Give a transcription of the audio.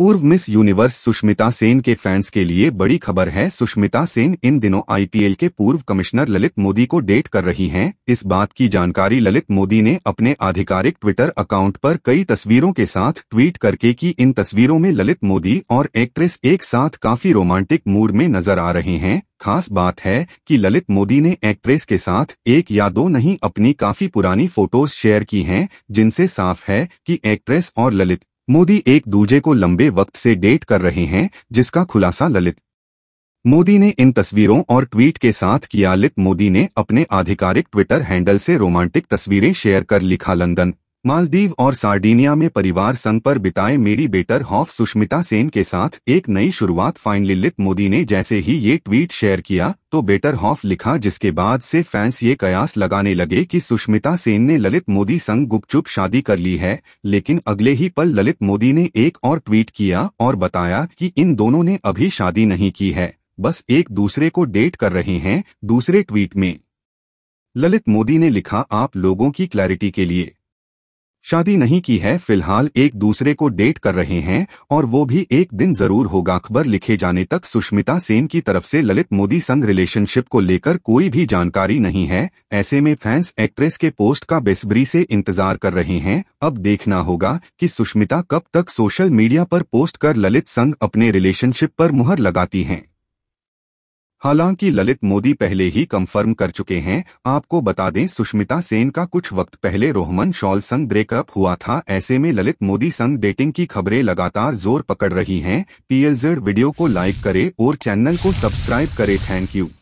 पूर्व miss universe Sushmita Sen के fans के लिए बड़ी खबर है सुष्मिता सेन इन दिनों आईपीएल के पूर्व कमिश्नर ललित मोदी को डेट कर रही हैं इस बात की जानकारी ललित मोदी ने अपने आधिकारिक ट्विटर अकाउंट पर कई तस्वीरों के साथ ट्वीट करके कि इन तस्वीरों में ललित मोदी और एक्ट्रेस एक साथ काफी रोमांटिक मूड में नजर आ रहे हैं खास बात है कि ललित मोदी ने एक्ट्रेस के साथ एक या दो नहीं अपनी काफी पुरानी फोटोज शेयर की हैं जिनसे साफ है कि एक्ट्रेस और ललित मोदी एक दूजे को लंबे वक्त से डेट कर रहे हैं जिसका खुलासा ललित मोदी ने इन तस्वीरों और ट्वीट के साथ किया लित मोदी ने अपने आधिकारिक ट्विटर हैंडल से रोमांटिक तस्वीरें शेयर कर लिखा लंदन मालदीव और सार्डिनिया में परिवार संग पर बिताए मेरी बेटर हॉफ सुष्मिता सेन के साथ एक नई शुरुआत फाइनलिलित मोदी ने जैसे ही ये ट्वीट शेयर किया तो बेटर हॉफ लिखा जिसके बाद से फैंस ये कयास लगाने लगे कि सुष्मिता सेन ने ललित मोदी संग गुपचुप शादी कर ली है लेकिन अगले ही पल ललित मोदी ने एक और ट्वीट किया और बताया कि इन दोनों ने अभी शादी नहीं की है बस एक दूसरे को डेट कर रहे हैं दूसरे ट्वीट में ललित मोदी ने लिखा आप लोगों की क्लैरिटी के लिए शादी नहीं की है फिलहाल एक दूसरे को डेट कर रहे हैं और वो भी एक दिन जरूर होगा अखबर लिखे जाने तक सुष्मिता सेन की तरफ से ललित मोदी संग रिलेशनशिप को लेकर कोई भी जानकारी नहीं है ऐसे में फैंस एक्ट्रेस के पोस्ट का बेसब्री से इंतजार कर रहे हैं अब देखना होगा कि सुष्मिता कब तक सोशल मीडिया पर पोस्ट कर ललित संघ अपने रिलेशनशिप पर मुहर लगाती है हालांकि ललित मोदी पहले ही कंफर्म कर चुके हैं आपको बता दें सुष्मिता सेन का कुछ वक्त पहले रोहमन शॉल संग ब्रेकअप हुआ था ऐसे में ललित मोदी संग डेटिंग की खबरें लगातार जोर पकड़ रही हैं पीएलजेड वीडियो को लाइक करें और चैनल को सब्सक्राइब करें थैंक यू